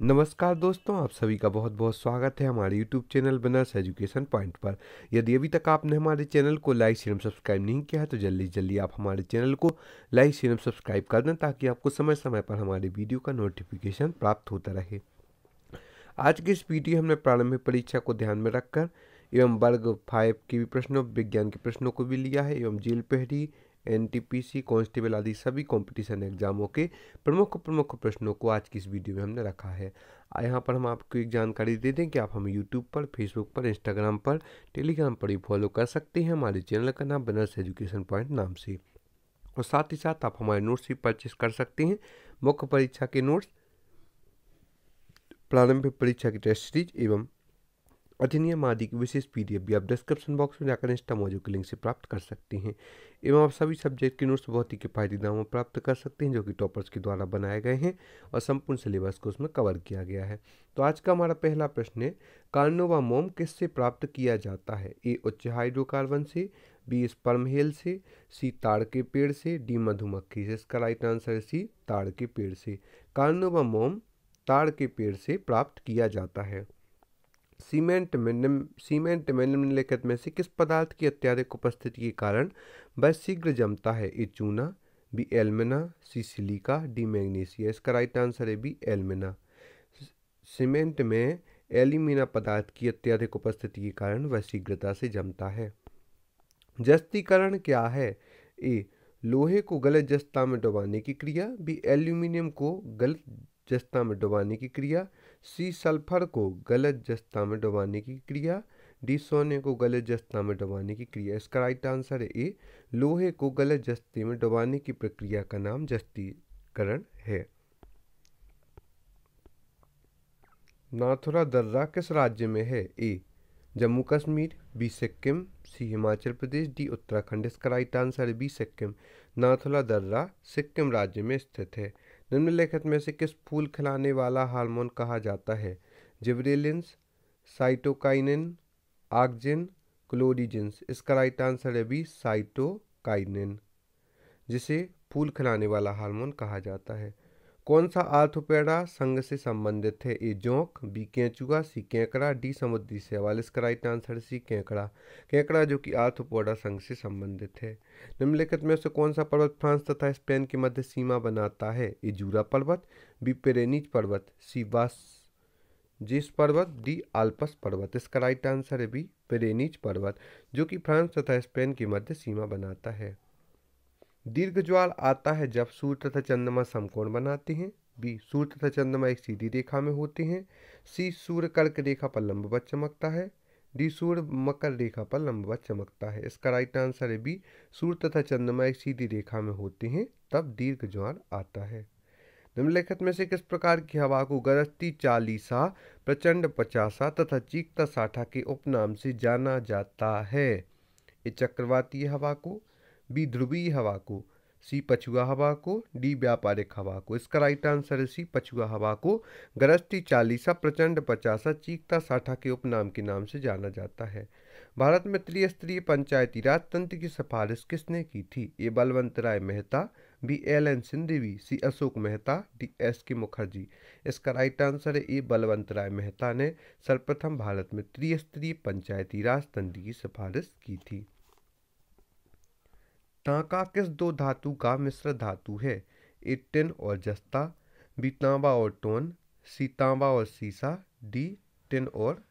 नमस्कार दोस्तों आप सभी का बहुत बहुत स्वागत है हमारे YouTube channel Banners education point पर यदि अभी तक आपने हमारे चैनल को लाइक शेयर सब्सक्राइब नहीं किया है तो जल्दी जल्दी आप हमारे चैनल को लाइक शेयर सब्सक्राइब कर दें ताकि आपको समय समय पर हमारे वीडियो का नोटिफिकेशन प्राप्त होता रहे आज के इस वीडियो हमने प्रारंभिक परीक्षा को ध्यान में रखकर एवं वर्ग फाइव के भी प्रश्नों विज्ञान के प्रश्नों को भी लिया है एवं जेल पहरी एनटीपीसी कांस्टेबल आदि सभी कंपटीशन एग्जामों के प्रमुख प्रमुख प्रश्नों को आज की इस वीडियो में हमने रखा है यहाँ पर हम आपको एक जानकारी दे दें कि आप हमें यूट्यूब पर फेसबुक पर इंस्टाग्राम पर टेलीग्राम पर भी फॉलो कर सकते हैं हमारे चैनल का नाम बनर्स एजुकेशन पॉइंट नाम से और साथ ही साथ आप हमारे नोट्स भी परचेस कर सकते हैं मुख्य परीक्षा के नोट्स प्रारंभिक परीक्षा की टेस्ट सीरीज एवं अधिनियम आदि की विशेष पीडीएफ भी आप डिस्क्रिप्शन बॉक्स में जाकर इंस्टा मौजूद के लिंक से प्राप्त कर सकते हैं एवं आप सभी सब्जेक्ट के नोट्स बहुत ही किफायती दामों प्राप्त कर सकते हैं जो कि टॉपर्स के द्वारा बनाए गए हैं और संपूर्ण सिलेबस को उसमें कवर किया गया है तो आज का हमारा पहला प्रश्न है कार्नोवा मोम किससे प्राप्त किया जाता है ए उच्च हाइड्रोकार्बन से बी स्पर्महेल से सी ताड़ के पेड़ से डी मधुमक्खी से इसका राइट आंसर है सी ताड़ के पेड़ से कार्नोवा मोम ताड़ के पेड़ से प्राप्त किया जाता है सीमेंट में निम्न सीमेंट में निम्नलिखित में से किस पदार्थ की अत्यधिक उपस्थिति के कारण वह शीघ्र जमता है ए चूना B alumina C silica D magnesia इसका राइट आंसर है बी एलमिना सीमेंट में एलिमिना पदार्थ की अत्यधिक उपस्थिति के कारण वह शीघ्रता से जमता है जस्तीकरण क्या है ए लोहे को गलत जस्ता में डुबाने की क्रिया बी एल्यूमिनियम को गलत जस्ता में डुबाने की क्रिया सी सल्फर को गलत जस्ता में डुबाने की क्रिया डी सोने को गलत जस्ता में डुबाने की क्रिया इसका राइट आंसर है ए लोहे को गलत जस्ते में डुबाने की प्रक्रिया का नाम जस्तीकरण है नाथुरा दर्रा किस राज्य में है A Jammu Kashmir B Sikkim C Himachal Pradesh D Uttarakhand इसका राइट आंसर है बी सिक्किम नाथुला दर्रा सिक्किम राज्य में स्थित है निम्नलिखित में से किस फूल खिलाने वाला हार्मोन कहा जाता है जिब्रेलिन्स साइटोकाइनिन आगजिन क्लोरिजिन्स इसका राइट आंसर है भी साइटोकाइनिन जिसे फूल खिलाने वाला हार्मोन कहा जाता है कौन सा आर्थोपेडा संघ से संबंधित है ए जोंक बी केंचुआ सी केंकड़ा डी समुद्री सेवाल इसका राइट आंसर सी केंकड़ा केंकड़ा जो कि आर्थोपोडा संघ से संबंधित है निम्नलिखित में से कौन सा पर्वत फ्रांस तथा स्पेन की मध्य सीमा बनाता है ए जूरा पर्वत बी पेरेनिज पर्वत सी वास जिस पर्वत डी आल्पस पर्वत इसका राइट आंसर है बी पेरेनिज पर्वत जो कि फ्रांस तथा स्पेन की मध्य सीमा बनाता है दीर्घ ज्वाल आता है जब सूर्य तथा चंद्रमा समकोण बनाते हैं बी सूर्य तथा चंद्रमा एक सीधी रेखा में होते हैं सी सूर्य कर्क रेखा पर लंबवत चमकता है डी सूर्य मकर रेखा पर लंबवत चमकता है इसका राइट आंसर है बी सूर्य तथा चंद्रमा एक सीधी रेखा में होते हैं तब दीर्घ ज्वाल आता है निम्नलिखित में से किस प्रकार की हवा को गरजती चालीसा प्रचंड पचासा तथा चीकता साठा के उपनाम से जाना जाता है ये चक्रवातीय हवा को बी ध्रुवीय हवा को सी पछुआ हवा को डी व्यापारिक हवा को इसका राइट आंसर है सी पछुआ हवा को गृहस्थी चालीसा प्रचंड पचासा चीकता साठा के उपनाम के नाम से जाना जाता है भारत में त्रिस्तरीय पंचायती राज तंत्र की सिफारिश किसने की थी A Balwant Rai Mehta B L N Singhvi C Ashok Mehta D S K Mukherjee इसका राइट आंसर है ए बलवंत राय मेहता ने सर्वप्रथम भारत में त्रिस्तरीय पंचायती राज तंत्र की सिफारिश की थी टांका किस दो धातु का मिश्र धातु है ए और जस्ता बी तांबा और टोन सी तांबा और सीसा डी टिन और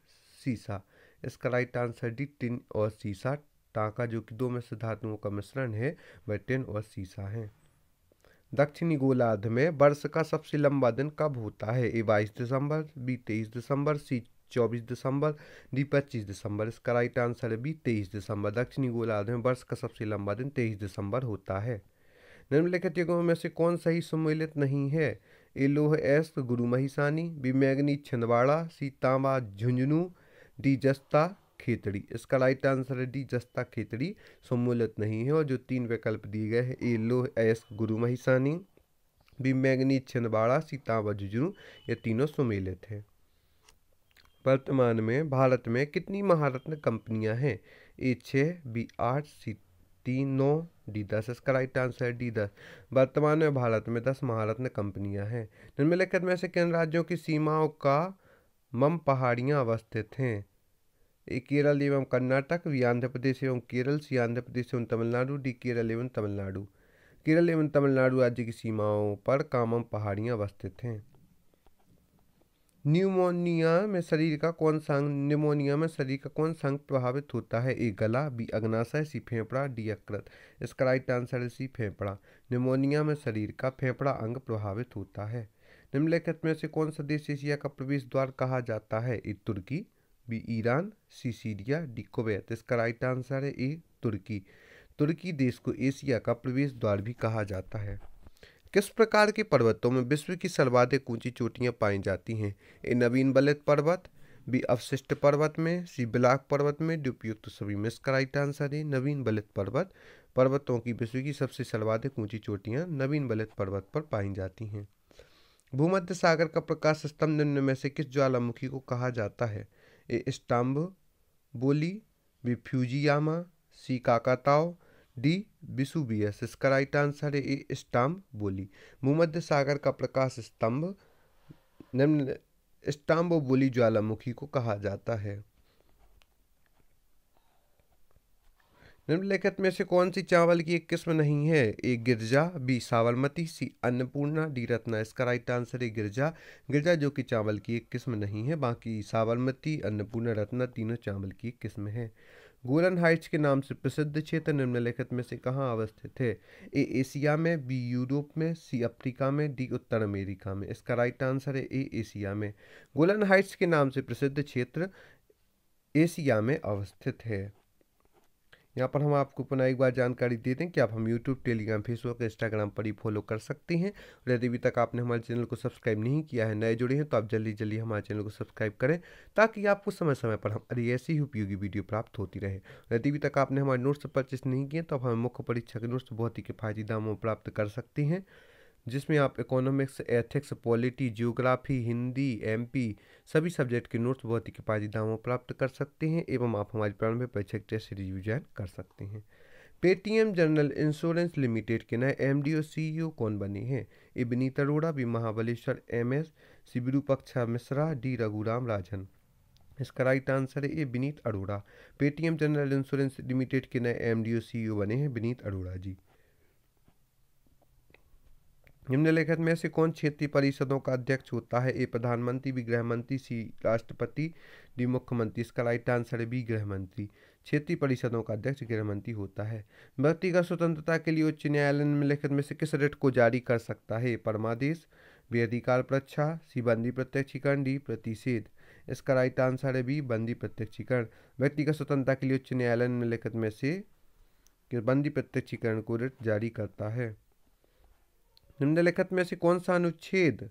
सीसा इसका राइट आंसर डी टिन और सीसा टाँका जो कि दो मिश्र धातुओं का मिश्रण है वह टिन और सीसा है दक्षिणी गोलार्ध में वर्ष का सबसे लंबा दिन कब होता है ए बाईस दिसंबर बी तेईस दिसंबर सी चौबीस दिसंबर डी पच्चीस दिसंबर इसका राइट आंसर है बी तेईस दिसंबर दक्षिणी गोलार्ध में वर्ष का सबसे लंबा दिन तेईस दिसंबर होता है निम्नलिखित युगों में से कौन सही सम्मिलित नहीं है ए लोह एस गुरु महिसानी बी मैग्नी छिंदवाड़ा सी तांबा झुंझुनू डी जस्ता खेतड़ी इसका राइट आंसर है डी जस्ता खेतड़ी सम्मिलित नहीं है और जो तीन विकल्प दिए गए हैं ए लोह एस गुरु महिसानी बी मैग्नी छिंदवाड़ा सी तांबा झुंझुनू ये तीनों सम्मिलित हैं वर्तमान में भारत में कितनी महारत्न कंपनियां हैं ए छः बी आठ सी तीन नौ डी दस इसका राइट आंसर है डी दस वर्तमान में भारत में दस महारत्न कंपनियां हैं निम्नलिखित में से किन राज्यों की सीमाओं का मम पहाड़ियाँ अवस्थित हैं ए केरल एवं कर्नाटक वी आंध्र प्रदेश एवं केरल सी आंध्र प्रदेश एवं तमिलनाडु डी केरल एवं तमिलनाडु केरल एवं तमिलनाडु राज्य की सीमाओं पर कामम पहाड़ियाँ अवस्थित हैं न्यूमोनिया में शरीर का कौन सा अंग न्यूमोनिया में शरीर का कौन सा अंग प्रभावित होता है ए गला बी अग्नाशय सी फेफड़ा डी यकृत इसका राइट आंसर है सी फेफड़ा न्यूमोनिया में शरीर का फेफड़ा अंग प्रभावित होता है निम्नलिखित में से कौन सा देश एशिया का प्रवेश द्वार कहा जाता है ए तुर्की B Iran C Syria D Kuwait इसका राइट आंसर है ए तुर्की तुर्की देश को एशिया का प्रवेश द्वार भी कहा जाता है किस प्रकार के पर्वतों में विश्व की सर्वाधिक ऊंची चोटियां पाई जाती हैं ए नवीन बलित पर्वत बी अवशिष्ट पर्वत में सी बिलाक पर्वत में डुपयुक्त सभी मिस का राइट आंसर है नवीन बलित पर्वत पर्वतों की विश्व की सबसे सर्वाधिक ऊंची चोटियां नवीन बलित पर्वत पर पाई जाती हैं भूमध्य सागर का प्रकाश स्तंभ निम्न में से किस ज्वालामुखी को कहा जाता है A Stromboli B Fujiyama C Krakatoa D विसुबियस इसका राइट आंसर है ए बोली भूमध्य सागर का प्रकाश स्तंभ निम्न बोली ज्वालामुखी को कहा जाता है निम्नलिखित में से कौन सी चावल की एक किस्म नहीं है A Girja B Sabarmati C Annapurna D Ratna इसका राइट आंसर है गिरजा गिरजा जो कि चावल की एक किस्म नहीं है बाकी सावरमती अन्नपूर्णा रत्ना तीनों चावल की एक किस्म है गोलन हाइट्स के नाम से प्रसिद्ध क्षेत्र निम्नलिखित में से कहाँ अवस्थित है ए एशिया में बी यूरोप में सी अफ्रीका में डी उत्तर अमेरिका में इसका राइट आंसर है ए एशिया में गोलन हाइट्स के नाम से प्रसिद्ध क्षेत्र एशिया में अवस्थित है यहाँ पर हम आपको पुनः एक बार जानकारी दे दें कि आप हम यूट्यूब टेलीग्राम फेसबुक इंस्टाग्राम पर ही फॉलो कर सकते हैं और यदि अभी तक आपने हमारे चैनल को सब्सक्राइब नहीं किया है नए जुड़े हैं तो आप जल्दी जल्दी हमारे चैनल को सब्सक्राइब करें ताकि आपको समय समय पर हमारी ऐसी ही उपयोगी वीडियो प्राप्त होती रहे यदि अभी तक आपने हमारे नोट्स परचेस नहीं किए तो आप हमें मुख्य परीक्षा के नोट्स बहुत ही किफायती दामों प्राप्त कर सकते हैं जिसमें आप economics ethics polity geography Hindi MP सभी सब्जेक्ट के नोट्स बहुत ही किफायती दामों प्राप्त कर सकते हैं एवं आप हमारी प्रारंभिक परीक्षा टेस्ट सीरीज ज्वाइन कर सकते हैं पेटीएम जनरल इंश्योरेंस लिमिटेड के नए एम डी ओ सी ओ कौन बने हैं A Vineet Arora B Mahabaleshwar M S Shivrupaksha Mishra D Raghuram Rajan इसका राइट आंसर है A Vineet Arora Paytm general insurance limited के नए एम डी ओ सी ओ बने हैं विनीत अरोड़ा जी निम्नलिखित में से कौन क्षेत्रीय परिषदों का अध्यक्ष होता है ए प्रधानमंत्री बी गृह मंत्री सी राष्ट्रपति डी मुख्यमंत्री इसका राइट आंसर है बी गृह मंत्री क्षेत्रीय परिषदों का अध्यक्ष गृह मंत्री होता है व्यक्तिगत स्वतंत्रता के लिए उच्च न्यायालय निम्नलिखित में से किस रेट को जारी कर सकता है परमादेश बी अधिकार प्रच्छा सी बंदी प्रत्यक्षीकरण डी प्रतिषेध इसका राइट आंसर है बी बंदी प्रत्यक्षीकरण व्यक्तिगत स्वतंत्रता के लिए उच्च न्यायालय निम्नलिखित में से बंदी प्रत्यक्षीकरण को रेट जारी करता है निम्नलिखित में से कौन सा अनुच्छेद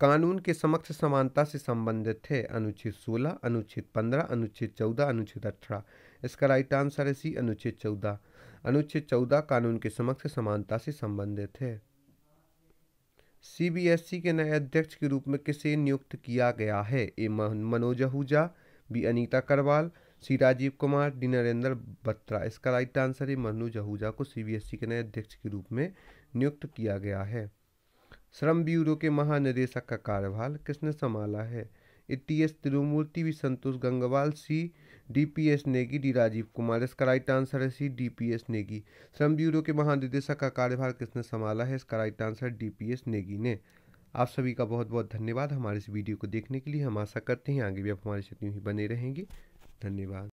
कानून के समक्ष समानता से संबंधित है अनुच्छेद 16 अनुच्छेद 15 अनुच्छेद 14 अनुच्छेद 18 इसका राइट आंसर है सी अनुच्छेद 14 अनुच्छेद 14 कानून के समक्ष समानता से संबंधित है सीबीएसई e के नए अध्यक्ष के रूप में किसे नियुक्त किया गया है A Manoj Ahuja B Anita Karwal C Rajiv Kumar D Narendra Batra इसका राइट आंसर है मनोज आहूजा को सीबीएसई e के नए अध्यक्ष के रूप में नियुक्त किया गया है श्रम ब्यूरो के महानिदेशक का कार्यभार किसने संभाला है S Tirumurti B Santosh Gangwal C DPS Negi D Rajiv Kumar इसका राइट आंसर है सी डीपीएस नेगी श्रम ब्यूरो के महानिदेशक का कार्यभार किसने संभाला है इसका राइट आंसर डीपीएस नेगी ने आप सभी का बहुत बहुत धन्यवाद हमारे इस वीडियो को देखने के लिए हम आशा करते हैं आगे भी आप हमारे साथ ही बने रहेंगे धन्यवाद